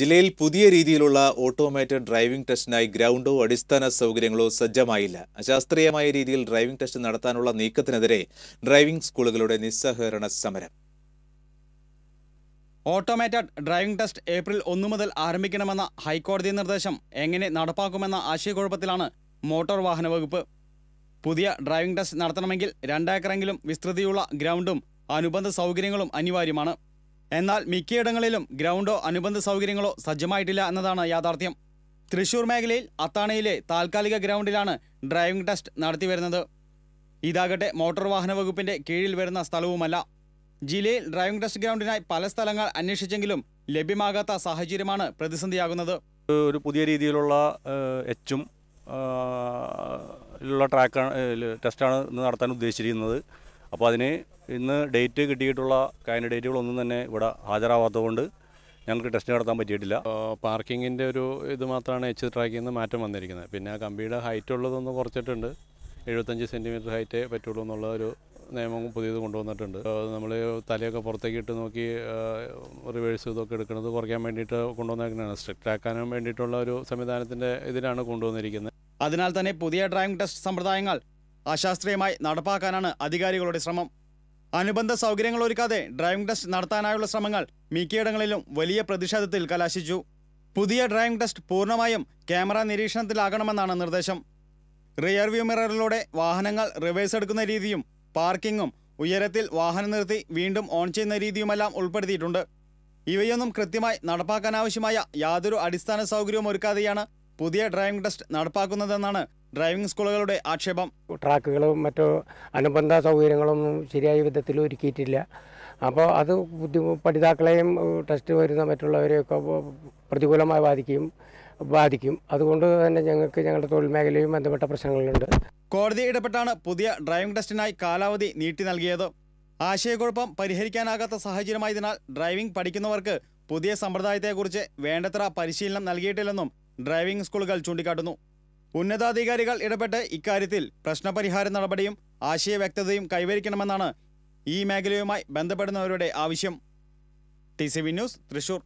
ജില്ലയിൽ പുതിയ രീതിയിലുള്ള ഓട്ടോമേറ്റഡ് ഡ്രൈവിംഗ് ടെസ്റ്റിനായി ഗ്രൗണ്ടോ അടിസ്ഥാന സൗകര്യങ്ങളോ സജ്ജമായില്ല അശാസ്ത്രീയമായ രീതിയിൽ ഡ്രൈവിംഗ് ടെസ്റ്റ് നടത്താനുള്ള നീക്കത്തിനെതിരെ ഡ്രൈവിംഗ് സ്കൂളുകളുടെ നിസ്സഹകരണ സമരം ഓട്ടോമേറ്റഡ് ഡ്രൈവിംഗ് ടെസ്റ്റ് ഏപ്രിൽ ഒന്നു മുതൽ ആരംഭിക്കണമെന്ന ഹൈക്കോടതി നിർദ്ദേശം എങ്ങനെ നടപ്പാക്കുമെന്ന ആശയക്കുഴപ്പത്തിലാണ് മോട്ടോർ വാഹന വകുപ്പ് പുതിയ ഡ്രൈവിംഗ് ടെസ്റ്റ് നടത്തണമെങ്കിൽ രണ്ടേക്കറെങ്കിലും വിസ്തൃതിയുള്ള ഗ്രൗണ്ടും അനുബന്ധ സൗകര്യങ്ങളും അനിവാര്യമാണ് എന്നാൽ മിക്കയിടങ്ങളിലും ഗ്രൗണ്ടോ അനുബന്ധ സൗകര്യങ്ങളോ സജ്ജമായിട്ടില്ല എന്നതാണ് യാഥാർത്ഥ്യം തൃശൂർ മേഖലയിൽ അത്താണയിലെ താൽക്കാലിക ഗ്രൗണ്ടിലാണ് ഡ്രൈവിംഗ് ടെസ്റ്റ് നടത്തി വരുന്നത് ഇതാകട്ടെ മോട്ടോർ വാഹന വകുപ്പിന്റെ കീഴിൽ വരുന്ന സ്ഥലവുമല്ല ജില്ലയിൽ ഡ്രൈവിംഗ് ടെസ്റ്റ് ഗ്രൗണ്ടിനായി പല സ്ഥലങ്ങൾ അന്വേഷിച്ചെങ്കിലും ലഭ്യമാകാത്ത സാഹചര്യമാണ് പ്രതിസന്ധിയാകുന്നത് ഒരു പുതിയ രീതിയിലുള്ള എച്ചും ഉള്ള ട്രാക്കാണ് ടെസ്റ്റാണ് ഇന്ന് നടത്താൻ ഉദ്ദേശിച്ചിരിക്കുന്നത് അപ്പോൾ അതിന് ഇന്ന് ഡേറ്റ് കിട്ടിയിട്ടുള്ള കാൻഡിഡേറ്റുകളൊന്നും തന്നെ ഇവിടെ ഹാജരാവാത്തതുകൊണ്ട് ഞങ്ങൾക്ക് ടെസ്റ്റ് നടത്താൻ പറ്റിയിട്ടില്ല പാർക്കിങ്ങിൻ്റെ ഒരു ഇത് മാത്രമാണ് എച്ച് ട്രാക്കിൽ നിന്ന് മാറ്റം വന്നിരിക്കുന്നത് പിന്നെ ആ കമ്പിയുടെ ഹൈറ്റ് ഉള്ളതൊന്ന് കുറച്ചിട്ടുണ്ട് എഴുപത്തഞ്ച് സെൻറ്റിമീറ്റർ ഹൈറ്റേ പറ്റുള്ളൂ എന്നുള്ള ഒരു നിയമം പുതിയത് കൊണ്ടുവന്നിട്ടുണ്ട് നമ്മൾ തലയൊക്കെ പുറത്തേക്ക് ഇട്ട് നോക്കി റിവേഴ്സ് ഇതൊക്കെ എടുക്കുന്നത് കുറയ്ക്കാൻ വേണ്ടിയിട്ട് കൊണ്ടുവന്നേക്കുന്നതാണ് സ്ട്രിക്റ്റ് ആക്കാനും വേണ്ടിയിട്ടുള്ള ഒരു സംവിധാനത്തിൻ്റെ ഇതിലാണ് കൊണ്ടുവന്നിരിക്കുന്നത് അതിനാൽ തന്നെ പുതിയ ഡ്രൈവിംഗ് ടെസ്റ്റ് സമ്പ്രദായങ്ങൾ അശാസ്ത്രീയമായി നടപ്പാക്കാനാണ് അധികാരികളുടെ ശ്രമം അനുബന്ധ സൗകര്യങ്ങൾ ഒരുക്കാതെ ഡ്രൈവിംഗ് ടെസ്റ്റ് നടത്താനായുള്ള ശ്രമങ്ങൾ മിക്കയിടങ്ങളിലും വലിയ പ്രതിഷേധത്തിൽ കലാശിച്ചു പുതിയ ഡ്രൈവിംഗ് ടെസ്റ്റ് പൂർണ്ണമായും ക്യാമറ നിരീക്ഷണത്തിലാകണമെന്നാണ് നിർദ്ദേശം റിയർ വ്യൂ മിററിലൂടെ വാഹനങ്ങൾ റിവേഴ്സ് എടുക്കുന്ന രീതിയും പാർക്കിങ്ങും ഉയരത്തിൽ വാഹനം നിർത്തി വീണ്ടും ഓൺ ചെയ്യുന്ന രീതിയുമെല്ലാം ഉൾപ്പെടുത്തിയിട്ടുണ്ട് ഇവയൊന്നും കൃത്യമായി നടപ്പാക്കാനാവശ്യമായ യാതൊരു അടിസ്ഥാന സൗകര്യവും ഒരുക്കാതെയാണ് പുതിയ ഡ്രൈവിംഗ് ടെസ്റ്റ് നടപ്പാക്കുന്നതെന്നാണ് ഡ്രൈവിംഗ് സ്കൂളുകളുടെ ആക്ഷേപം ട്രാക്കുകളും മറ്റു അനുബന്ധ സൗകര്യങ്ങളൊന്നും ശരിയായ വിധത്തിൽ ഒരുക്കിയിട്ടില്ല അപ്പോൾ അത് ബുദ്ധി പഠിതാക്കളെയും ടെസ്റ്റ് വരുന്ന മറ്റുള്ളവരെയൊക്കെ പ്രതികൂലമായി ബാധിക്കും ബാധിക്കും അതുകൊണ്ട് തന്നെ ഞങ്ങൾക്ക് ഞങ്ങളുടെ തൊഴിൽ മേഖലയും ബന്ധപ്പെട്ട പ്രശ്നങ്ങളുണ്ട് കോടതി ഇടപെട്ടാണ് പുതിയ ഡ്രൈവിംഗ് ടെസ്റ്റിനായി കാലാവധി നീട്ടി നൽകിയത് ആശയക്കുഴപ്പം പരിഹരിക്കാനാകാത്ത സാഹചര്യമായതിനാൽ ഡ്രൈവിംഗ് പഠിക്കുന്നവർക്ക് പുതിയ സമ്പ്രദായത്തെക്കുറിച്ച് വേണ്ടത്ര പരിശീലനം നൽകിയിട്ടില്ലെന്നും ഡ്രൈവിംഗ് സ്കൂളുകൾ ചൂണ്ടിക്കാട്ടുന്നു ഉന്നതാധികാരികൾ ഇടപെട്ട് ഇക്കാര്യത്തിൽ പ്രശ്നപരിഹാര നടപടിയും വ്യക്തതയും കൈവരിക്കണമെന്നാണ് ഈ മേഖലയുമായി ബന്ധപ്പെടുന്നവരുടെ ആവശ്യം T C V news Thrissur